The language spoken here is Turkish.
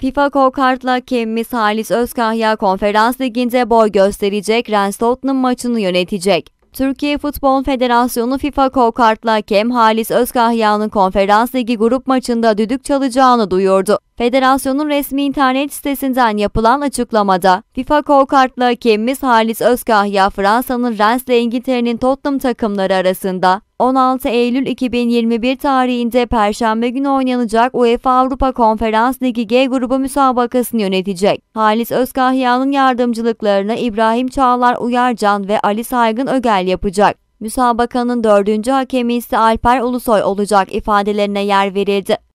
FIFA Kokart'la kemmimiz Halis Özkahya konferans liginde boy gösterecek Rennes Tottenham maçını yönetecek. Türkiye Futbol Federasyonu FIFA Kokart'la Kem Halis Özkahya'nın konferans ligi grup maçında düdük çalacağını duyurdu. Federasyonun resmi internet sitesinden yapılan açıklamada FIFA kovkartlı hakemimiz Halis Özkahya Fransa'nın Rennes ile İngiltere'nin Tottenham takımları arasında 16 Eylül 2021 tarihinde Perşembe günü oynanacak UEFA Avrupa Konferans Ligi G grubu müsabakasını yönetecek. Halis Özkahya'nın yardımcılıklarını İbrahim Çağlar Uyarcan ve Ali Saygın Ögel yapacak. Müsabakanın dördüncü hakemi ise Alper Ulusoy olacak ifadelerine yer verildi.